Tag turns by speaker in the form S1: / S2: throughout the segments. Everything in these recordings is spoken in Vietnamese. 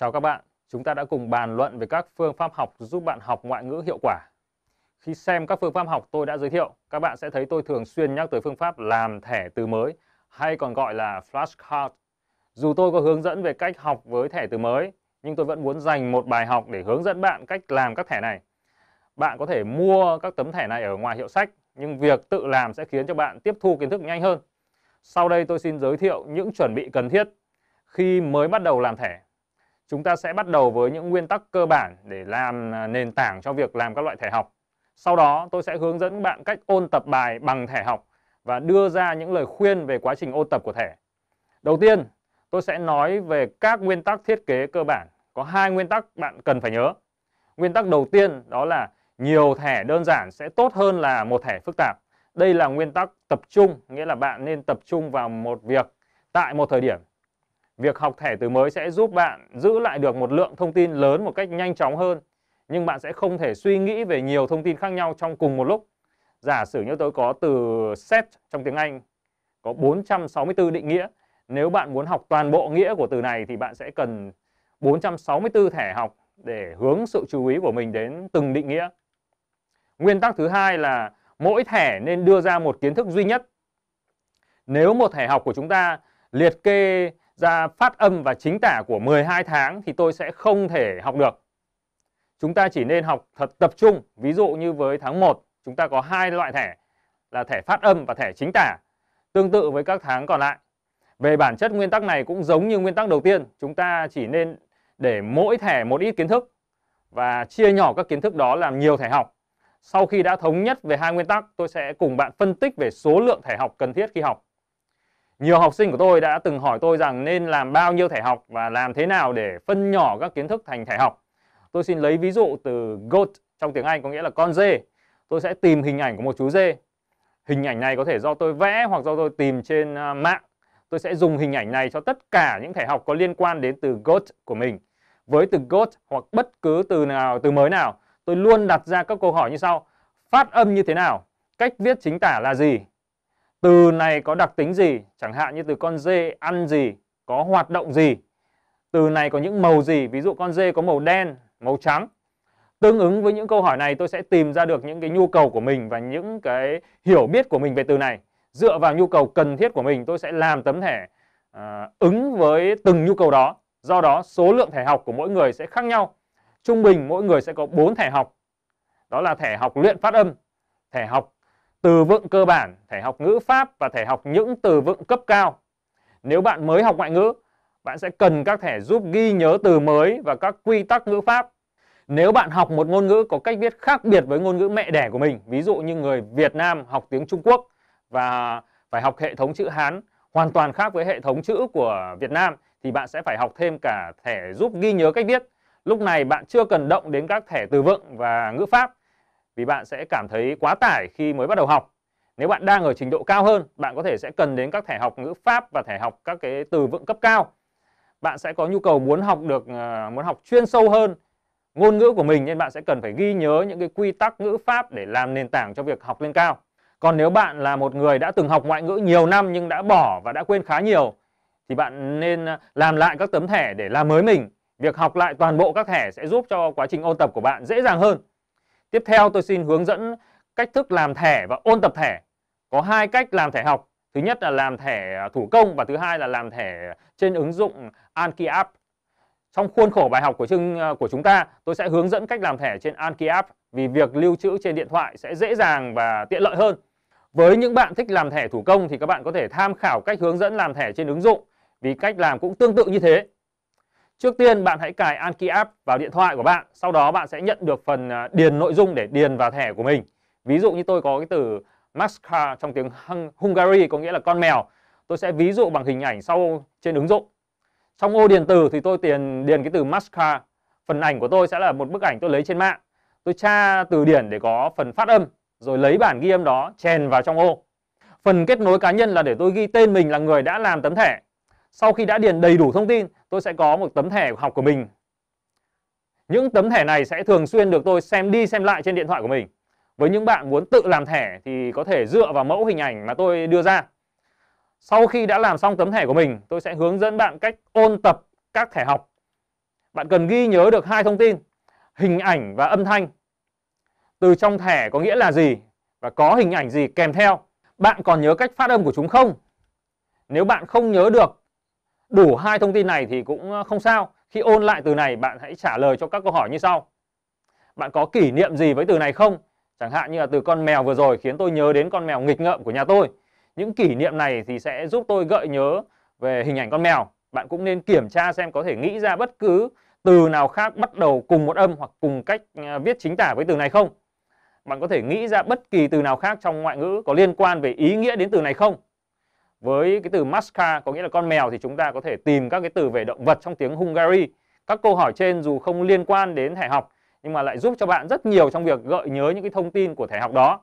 S1: Chào các bạn, chúng ta đã cùng bàn luận về các phương pháp học giúp bạn học ngoại ngữ hiệu quả. Khi xem các phương pháp học tôi đã giới thiệu, các bạn sẽ thấy tôi thường xuyên nhắc tới phương pháp làm thẻ từ mới hay còn gọi là flashcard. Dù tôi có hướng dẫn về cách học với thẻ từ mới, nhưng tôi vẫn muốn dành một bài học để hướng dẫn bạn cách làm các thẻ này. Bạn có thể mua các tấm thẻ này ở ngoài hiệu sách, nhưng việc tự làm sẽ khiến cho bạn tiếp thu kiến thức nhanh hơn. Sau đây tôi xin giới thiệu những chuẩn bị cần thiết khi mới bắt đầu làm thẻ Chúng ta sẽ bắt đầu với những nguyên tắc cơ bản để làm à, nền tảng cho việc làm các loại thẻ học. Sau đó tôi sẽ hướng dẫn bạn cách ôn tập bài bằng thẻ học và đưa ra những lời khuyên về quá trình ôn tập của thẻ. Đầu tiên, tôi sẽ nói về các nguyên tắc thiết kế cơ bản. Có hai nguyên tắc bạn cần phải nhớ. Nguyên tắc đầu tiên đó là nhiều thẻ đơn giản sẽ tốt hơn là một thẻ phức tạp. Đây là nguyên tắc tập trung, nghĩa là bạn nên tập trung vào một việc tại một thời điểm Việc học thẻ từ mới sẽ giúp bạn giữ lại được một lượng thông tin lớn một cách nhanh chóng hơn, nhưng bạn sẽ không thể suy nghĩ về nhiều thông tin khác nhau trong cùng một lúc. Giả sử như tôi có từ set trong tiếng Anh có 464 định nghĩa. Nếu bạn muốn học toàn bộ nghĩa của từ này thì bạn sẽ cần 464 thẻ học để hướng sự chú ý của mình đến từng định nghĩa. Nguyên tắc thứ hai là mỗi thẻ nên đưa ra một kiến thức duy nhất. Nếu một thẻ học của chúng ta liệt kê ra phát âm và chính tả của 12 tháng thì tôi sẽ không thể học được. Chúng ta chỉ nên học thật tập trung. Ví dụ như với tháng 1, chúng ta có hai loại thẻ là thẻ phát âm và thẻ chính tả, tương tự với các tháng còn lại. Về bản chất nguyên tắc này cũng giống như nguyên tắc đầu tiên, chúng ta chỉ nên để mỗi thẻ một ít kiến thức và chia nhỏ các kiến thức đó làm nhiều thẻ học. Sau khi đã thống nhất về hai nguyên tắc, tôi sẽ cùng bạn phân tích về số lượng thẻ học cần thiết khi học. Nhiều học sinh của tôi đã từng hỏi tôi rằng nên làm bao nhiêu thẻ học và làm thế nào để phân nhỏ các kiến thức thành thẻ học. Tôi xin lấy ví dụ từ goat trong tiếng Anh có nghĩa là con dê. Tôi sẽ tìm hình ảnh của một chú dê. Hình ảnh này có thể do tôi vẽ hoặc do tôi tìm trên à, mạng. Tôi sẽ dùng hình ảnh này cho tất cả những thẻ học có liên quan đến từ goat của mình. Với từ goat hoặc bất cứ từ nào từ mới nào, tôi luôn đặt ra các câu hỏi như sau. Phát âm như thế nào? Cách viết chính tả là gì? từ này có đặc tính gì chẳng hạn như từ con dê ăn gì có hoạt động gì từ này có những màu gì ví dụ con dê có màu đen màu trắng tương ứng với những câu hỏi này tôi sẽ tìm ra được những cái nhu cầu của mình và những cái hiểu biết của mình về từ này dựa vào nhu cầu cần thiết của mình tôi sẽ làm tấm thẻ uh, ứng với từng nhu cầu đó do đó số lượng thẻ học của mỗi người sẽ khác nhau trung bình mỗi người sẽ có 4 thẻ học đó là thẻ học luyện phát âm thẻ học từ vựng cơ bản, thể học ngữ pháp và thể học những từ vựng cấp cao. Nếu bạn mới học ngoại ngữ, bạn sẽ cần các thẻ giúp ghi nhớ từ mới và các quy tắc ngữ pháp. Nếu bạn học một ngôn ngữ có cách viết khác biệt với ngôn ngữ mẹ đẻ của mình, ví dụ như người Việt Nam học tiếng Trung Quốc và phải học hệ thống chữ Hán hoàn toàn khác với hệ thống chữ của Việt Nam thì bạn sẽ phải học thêm cả thẻ giúp ghi nhớ cách viết. Lúc này bạn chưa cần động đến các thẻ từ vựng và ngữ pháp vì bạn sẽ cảm thấy quá tải khi mới bắt đầu học. Nếu bạn đang ở trình độ cao hơn, bạn có thể sẽ cần đến các thẻ học ngữ pháp và thẻ học các cái từ vựng cấp cao. Bạn sẽ có nhu cầu muốn học được à, muốn học chuyên sâu hơn ngôn ngữ của mình nên bạn sẽ cần phải ghi nhớ những cái quy tắc ngữ pháp để làm nền tảng cho việc học lên cao. Còn nếu bạn là một người đã từng học ngoại ngữ nhiều năm nhưng đã bỏ và đã quên khá nhiều thì bạn nên à, làm lại các tấm thẻ để làm mới mình. Việc học lại toàn bộ các thẻ sẽ giúp cho quá trình ôn tập của bạn dễ dàng hơn. Tiếp theo tôi xin hướng dẫn cách thức làm thẻ và ôn tập thẻ. Có hai cách làm thẻ học. Thứ nhất là làm thẻ à, thủ công và thứ hai là làm thẻ trên ứng dụng Anki App. Trong khuôn khổ bài học của chương à, của chúng ta, tôi sẽ hướng dẫn cách làm thẻ trên Anki App vì việc lưu trữ trên điện thoại sẽ dễ dàng và tiện lợi hơn. Với những bạn thích làm thẻ thủ công thì các bạn có thể tham khảo cách hướng dẫn làm thẻ trên ứng dụng vì cách làm cũng tương tự như thế. Trước tiên bạn hãy cài Anki app vào điện thoại của bạn, sau đó bạn sẽ nhận được phần à, điền nội dung để điền vào thẻ của mình. Ví dụ như tôi có cái từ Mascar trong tiếng Hungary có nghĩa là con mèo. Tôi sẽ ví dụ bằng hình ảnh sau trên ứng dụng. Trong ô điền từ thì tôi tiền điền cái từ Mascar. Phần ảnh của tôi sẽ là một bức ảnh tôi lấy trên mạng. Tôi tra từ điển để có phần phát âm, rồi lấy bản ghi âm đó chèn vào trong ô. Phần kết nối cá nhân là để tôi ghi tên mình là người đã làm tấm thẻ. Sau khi đã điền đầy đủ thông tin tôi sẽ có một tấm thẻ học của mình. Những tấm thẻ này sẽ thường xuyên được tôi xem đi xem lại trên điện thoại của mình. Với những bạn muốn tự làm thẻ thì có thể dựa vào mẫu hình ảnh mà tôi đưa ra. Sau khi đã làm xong tấm thẻ của mình, tôi sẽ hướng dẫn bạn cách ôn tập các thẻ học. Bạn cần ghi nhớ được hai thông tin, hình ảnh và âm thanh. Từ trong thẻ có nghĩa là gì và có hình ảnh gì kèm theo. Bạn còn nhớ cách phát âm của chúng không? Nếu bạn không nhớ được đủ hai thông tin này thì cũng ờ, không sao khi ôn lại từ này bạn hãy trả lời cho các câu hỏi như sau bạn có kỷ niệm gì với từ này không chẳng hạn như là từ con mèo vừa rồi khiến tôi nhớ đến con mèo nghịch ngợm của nhà tôi những kỷ niệm này thì sẽ giúp tôi gợi nhớ về hình ảnh con mèo bạn cũng nên kiểm tra xem có thể nghĩ ra bất cứ từ nào khác bắt đầu cùng một âm hoặc cùng cách ờ, viết chính tả với từ này không bạn có thể nghĩ ra bất kỳ từ nào khác trong ngoại ngữ có liên quan về ý nghĩa đến từ này không với cái từ Maska có nghĩa là con mèo thì chúng ta có thể tìm các cái từ về động vật trong tiếng Hungary. Các câu hỏi trên dù không liên quan đến thẻ học nhưng mà lại giúp cho bạn rất nhiều trong việc gợi nhớ những cái thông tin của thẻ học đó.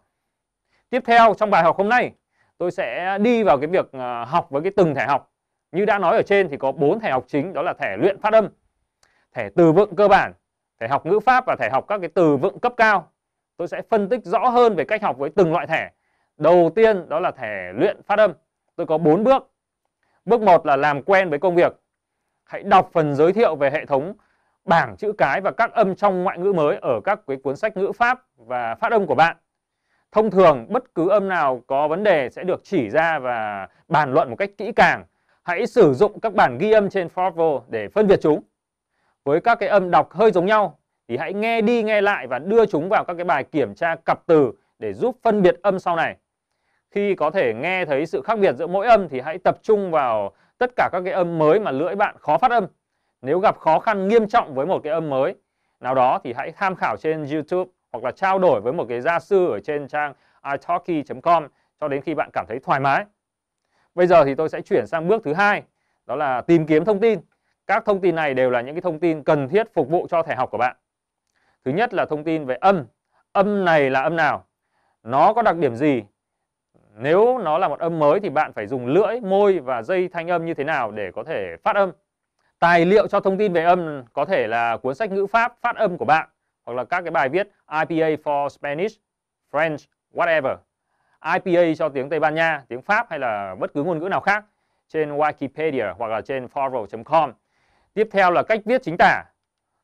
S1: Tiếp theo trong bài học hôm nay tôi sẽ đi vào cái việc à, học với cái từng thẻ học. Như đã nói ở trên thì có 4 thẻ học chính đó là thẻ luyện phát âm, thẻ từ vựng cơ bản, thẻ học ngữ pháp và thẻ học các cái từ vựng cấp cao. Tôi sẽ phân tích rõ hơn về cách học với từng loại thẻ. Đầu tiên đó là thẻ luyện phát âm tôi có 4 bước. Bước 1 là làm quen với công việc. Hãy đọc phần giới thiệu về hệ thống bảng chữ cái và các âm trong ngoại ngữ mới ở các cái cuốn sách ngữ pháp và phát âm của bạn. Thông thường bất cứ âm nào có vấn đề sẽ được chỉ ra và bàn luận một cách kỹ càng. Hãy sử dụng các bản ghi âm trên Forvo để phân biệt chúng. Với các cái âm đọc hơi giống nhau thì hãy nghe đi nghe lại và đưa chúng vào các cái bài kiểm tra cặp từ để giúp phân biệt âm sau này khi có thể nghe thấy sự khác biệt giữa mỗi âm thì hãy tập trung vào tất cả các cái âm mới mà lưỡi bạn khó phát âm. Nếu gặp khó khăn nghiêm trọng với một cái âm mới nào đó thì hãy tham khảo trên YouTube hoặc là trao đổi với một cái gia sư ở trên trang italki.com cho đến khi bạn cảm thấy thoải mái. Bây giờ thì tôi sẽ chuyển sang bước thứ hai, đó là tìm kiếm thông tin. Các thông tin này đều là những cái thông tin cần thiết phục vụ cho thẻ học của bạn. Thứ nhất là thông tin về âm. Âm này là âm nào? Nó có đặc điểm gì? nếu nó là một âm mới thì bạn phải dùng lưỡi môi và dây thanh âm như thế nào để có thể phát âm tài liệu cho thông tin về âm có thể là cuốn sách ngữ pháp phát âm của bạn hoặc là các cái bài viết IPA for Spanish, French, whatever. IPA cho tiếng Tây Ban Nha, tiếng Pháp hay là bất cứ ngôn ngữ nào khác trên Wikipedia hoặc là trên forum.com. Tiếp theo là cách viết chính tả.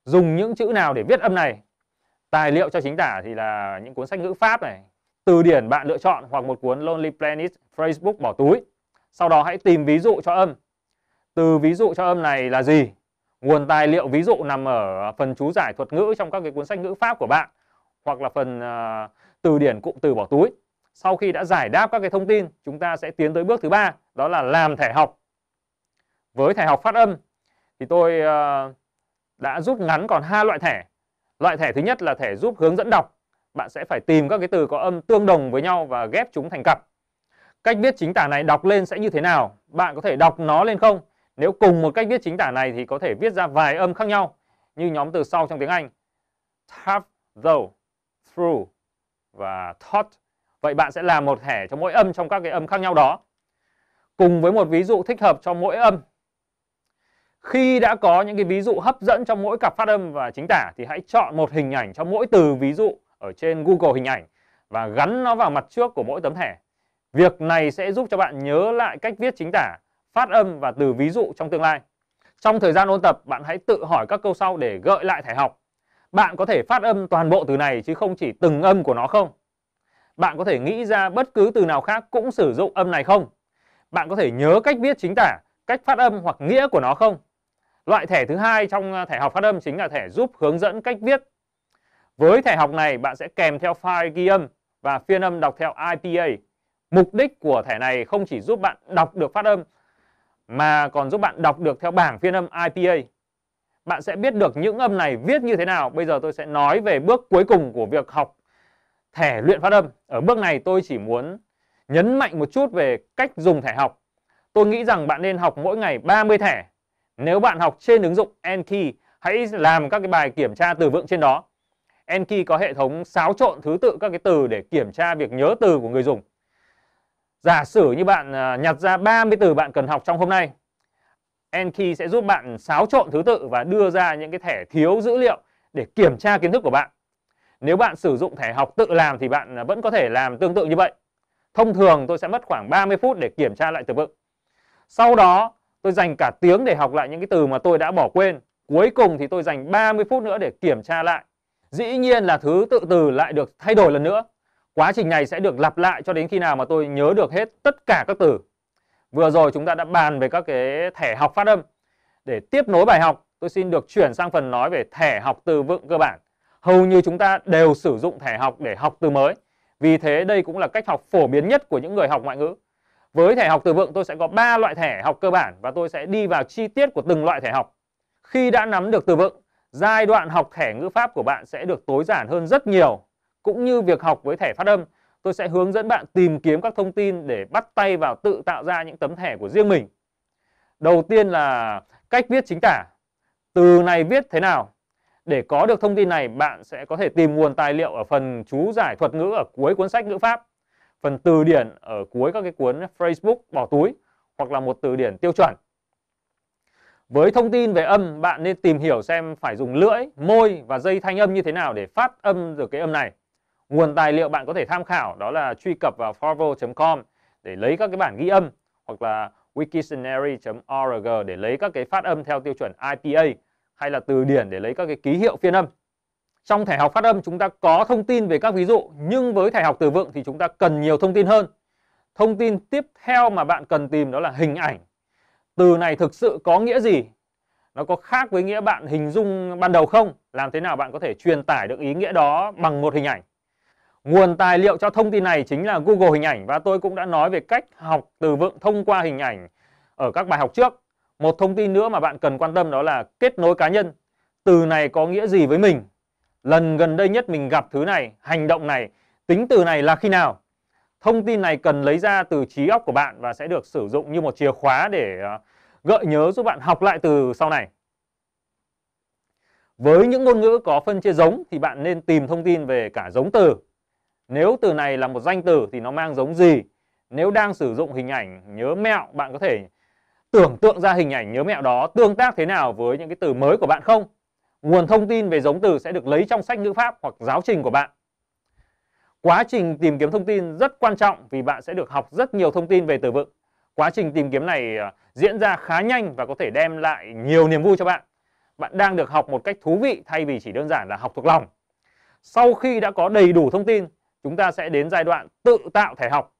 S1: Dùng những chữ nào để viết âm này. Tài liệu cho chính tả thì là những cuốn sách ngữ pháp này, từ điển bạn lựa chọn hoặc một cuốn Lonely Planet Facebook bỏ túi. Sau đó hãy tìm ví dụ cho âm. Từ ví dụ cho âm này là gì? Nguồn tài liệu ví dụ nằm ở phần chú giải thuật ngữ trong các cái cuốn sách ngữ pháp của bạn hoặc là phần uh, từ điển cụm từ bỏ túi. Sau khi đã giải đáp các cái thông tin, chúng ta sẽ tiến tới bước thứ ba, đó là làm thẻ học. Với thẻ học phát âm thì tôi uh, đã rút ngắn còn hai loại thẻ. Loại thẻ thứ nhất là thẻ giúp hướng dẫn đọc bạn sẽ phải tìm các cái từ có âm tương đồng với nhau và ghép chúng thành cặp. Cách viết chính tả này đọc lên sẽ như thế nào? Bạn có thể đọc nó lên không? Nếu cùng một cách viết chính tả này thì có thể viết ra vài âm khác nhau như nhóm từ sau trong tiếng Anh. Have, though, through và thought. Vậy bạn sẽ làm một thẻ cho mỗi âm trong các cái âm khác nhau đó. Cùng với một ví dụ thích hợp cho mỗi âm. Khi đã có những cái ví dụ hấp dẫn trong mỗi cặp phát âm và chính tả thì hãy chọn một hình ảnh cho mỗi từ ví dụ ở trên Google hình ảnh và gắn nó vào mặt trước của mỗi tấm thẻ. Việc này sẽ giúp cho bạn nhớ lại cách viết chính tả, phát âm và từ ví dụ trong tương lai. Trong thời gian ôn tập, bạn hãy tự hỏi các câu sau để gợi lại thẻ học. Bạn có thể phát âm toàn bộ từ này chứ không chỉ từng âm của nó không? Bạn có thể nghĩ ra bất cứ từ nào khác cũng sử dụng âm này không? Bạn có thể nhớ cách viết chính tả, cách phát âm hoặc nghĩa của nó không? Loại thẻ thứ hai trong à, thẻ học phát âm chính là thẻ giúp hướng dẫn cách viết với thẻ học này bạn sẽ kèm theo file ghi âm và phiên âm đọc theo IPA. Mục đích của thẻ này không chỉ giúp bạn đọc được phát âm mà còn giúp bạn đọc được theo bảng phiên âm IPA. Bạn sẽ biết được những âm này viết như thế nào. Bây giờ tôi sẽ nói về bước cuối cùng của việc học thẻ luyện phát âm. Ở bước này tôi chỉ muốn nhấn mạnh một chút về cách dùng thẻ học. Tôi nghĩ rằng bạn nên học mỗi ngày 30 thẻ. Nếu bạn học trên ứng dụng Enki, hãy làm các cái bài kiểm tra từ vựng trên đó. Enki có hệ thống xáo trộn thứ tự các cái từ để kiểm tra việc nhớ từ của người dùng. Giả sử như bạn à, nhặt ra 30 từ bạn cần học trong hôm nay, Enki sẽ giúp bạn xáo trộn thứ tự và đưa ra những cái thẻ thiếu dữ liệu để kiểm tra kiến thức của bạn. Nếu bạn sử dụng thẻ học tự làm thì bạn à, vẫn có thể làm tương tự như vậy. Thông thường tôi sẽ mất khoảng 30 phút để kiểm tra lại từ vựng. Sau đó tôi dành cả tiếng để học lại những cái từ mà tôi đã bỏ quên. Cuối cùng thì tôi dành 30 phút nữa để kiểm tra lại dĩ nhiên là thứ tự từ lại được thay đổi lần nữa. Quá trình này sẽ được lặp lại cho đến khi nào mà tôi nhớ được hết tất cả các từ. Vừa rồi chúng ta đã bàn về các cái thẻ học phát âm. Để tiếp nối bài học, tôi xin được chuyển sang phần nói về thẻ học từ vựng cơ bản. Hầu như chúng ta đều sử dụng thẻ học để học từ mới. Vì thế đây cũng là cách học phổ biến nhất của những người học ngoại ngữ. Với thẻ học từ vựng tôi sẽ có 3 loại thẻ học cơ bản và tôi sẽ đi vào chi tiết của từng loại thẻ học. Khi đã nắm được từ vựng, giai đoạn học thẻ ngữ pháp của bạn sẽ được tối giản hơn rất nhiều. Cũng như việc học với thẻ phát âm, tôi sẽ hướng dẫn bạn tìm kiếm các thông tin để bắt tay vào tự tạo ra những tấm thẻ của riêng mình. Đầu tiên là cách viết chính tả. Từ này viết thế nào? Để có được thông tin này, bạn sẽ có thể tìm nguồn tài liệu ở phần chú giải thuật ngữ ở cuối cuốn sách ngữ pháp, phần từ điển ở cuối các cái cuốn Facebook bỏ túi hoặc là một từ điển tiêu chuẩn. Với thông tin về âm, bạn nên tìm hiểu xem phải dùng lưỡi, môi và dây thanh âm như thế nào để phát âm được cái âm này. Nguồn tài liệu bạn có thể tham khảo đó là truy cập vào forvo.com để lấy các cái bản ghi âm hoặc là wikidictionary.org để lấy các cái phát âm theo tiêu chuẩn IPA hay là từ điển để lấy các cái ký hiệu phiên âm. Trong thẻ học phát âm chúng ta có thông tin về các ví dụ nhưng với thẻ học từ vựng thì chúng ta cần nhiều thông tin hơn. Thông tin tiếp theo mà bạn cần tìm đó là hình ảnh từ này thực sự có nghĩa gì nó có khác với nghĩa bạn hình dung ban đầu không làm thế nào bạn có thể truyền tải được ý nghĩa đó bằng một hình ảnh nguồn tài liệu cho thông tin này chính là google hình ảnh và tôi cũng đã nói về cách học từ vựng thông qua hình ảnh ở các bài học trước một thông tin nữa mà bạn cần quan tâm đó là kết nối cá nhân từ này có nghĩa gì với mình lần gần đây nhất mình gặp thứ này hành động này tính từ này là khi nào Thông tin này cần lấy ra từ trí óc của bạn và sẽ được sử dụng như một chìa khóa để ờ, gợi nhớ giúp bạn học lại từ sau này. Với những ngôn ngữ có phân chia giống thì bạn nên tìm thông tin về cả giống từ. Nếu từ này là một danh từ thì nó mang giống gì? Nếu đang sử dụng hình ảnh nhớ mẹo, bạn có thể tưởng tượng ra hình ảnh nhớ mẹo đó tương tác thế nào với những cái từ mới của bạn không? Nguồn thông tin về giống từ sẽ được lấy trong sách ngữ pháp hoặc giáo trình của bạn. Quá trình tìm kiếm thông tin rất quan trọng vì bạn sẽ được học rất nhiều thông tin về từ vựng. Quá trình tìm kiếm này à, diễn ra khá nhanh và có thể đem lại nhiều niềm vui cho bạn. Bạn đang được học một cách thú vị thay vì chỉ đơn giản là học thuộc lòng. Sau khi đã có đầy đủ thông tin, chúng ta sẽ đến giai đoạn tự tạo thẻ học.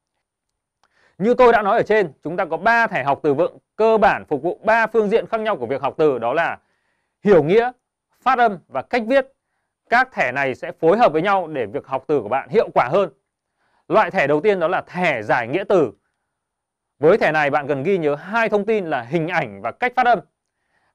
S1: Như tôi đã nói ở trên, chúng ta có 3 thẻ học từ vựng cơ bản phục vụ 3 phương diện khác nhau của việc học từ đó là hiểu nghĩa, phát âm và cách viết các thẻ này sẽ phối hợp với nhau để việc học từ của bạn hiệu quả hơn. Loại thẻ đầu tiên đó là thẻ giải nghĩa từ. Với thẻ này bạn cần ghi nhớ hai thông tin là hình ảnh và cách phát âm.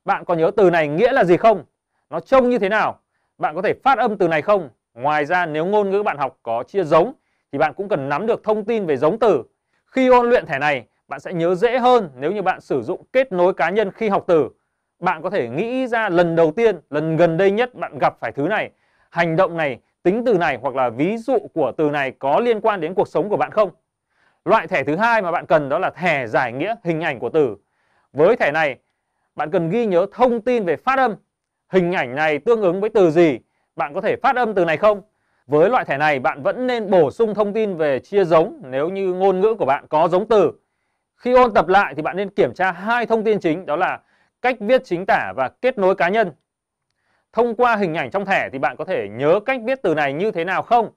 S1: Bạn có nhớ từ này nghĩa là gì không? Nó trông như thế nào? Bạn có thể phát âm từ này không? Ngoài ra nếu ngôn ngữ bạn học có chia giống thì bạn cũng cần nắm được thông tin về giống từ. Khi ôn luyện thẻ này, bạn sẽ nhớ dễ hơn nếu như bạn sử dụng kết nối cá nhân khi học từ. Bạn có thể nghĩ ra lần đầu tiên, lần gần đây nhất bạn gặp phải thứ này hành động này, tính từ này hoặc là ví dụ của từ này có liên quan đến cuộc sống của bạn không? Loại thẻ thứ hai mà bạn cần đó là thẻ giải nghĩa hình ảnh của từ. Với thẻ này, bạn cần ghi nhớ thông tin về phát âm. Hình ảnh này tương ứng với từ gì? Bạn có thể phát âm từ này không? Với loại thẻ này, bạn vẫn nên bổ sung thông tin về chia giống nếu như ngôn ngữ của bạn có giống từ. Khi ôn tập lại thì bạn nên kiểm tra hai thông tin chính đó là cách viết chính tả và kết nối cá nhân thông qua hình ảnh trong thẻ thì bạn có thể nhớ cách viết từ này như thế nào không?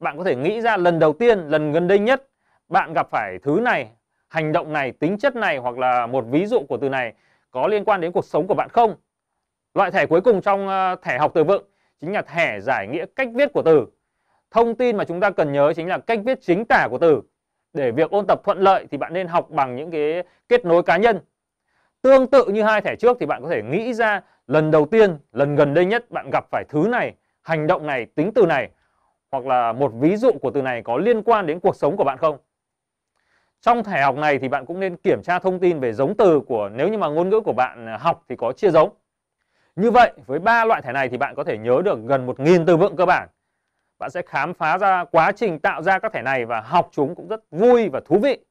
S1: Bạn có thể nghĩ ra lần đầu tiên, lần gần đây nhất bạn gặp phải thứ này, hành động này, tính chất này hoặc là một ví dụ của từ này có liên quan đến cuộc sống của bạn không? Loại thẻ cuối cùng trong ờ, thẻ học từ vựng chính là thẻ giải nghĩa cách viết của từ. Thông tin mà chúng ta cần nhớ chính là cách viết chính tả của từ. Để việc ôn tập thuận lợi thì bạn nên học bằng những cái kết nối cá nhân Tương tự như hai thẻ trước thì bạn có thể nghĩ ra lần đầu tiên, lần gần đây nhất bạn gặp phải thứ này, hành động này, tính từ này hoặc là một ví dụ của từ này có liên quan đến cuộc sống của bạn không. Trong thẻ học này thì bạn cũng nên kiểm tra thông tin về giống từ của nếu như mà ngôn ngữ của bạn à, học thì có chia giống. Như vậy với ba loại thẻ này thì bạn có thể nhớ được gần 1.000 từ vựng cơ bản. Bạn sẽ khám phá ra quá trình tạo ra các thẻ này và học chúng cũng rất vui và thú vị.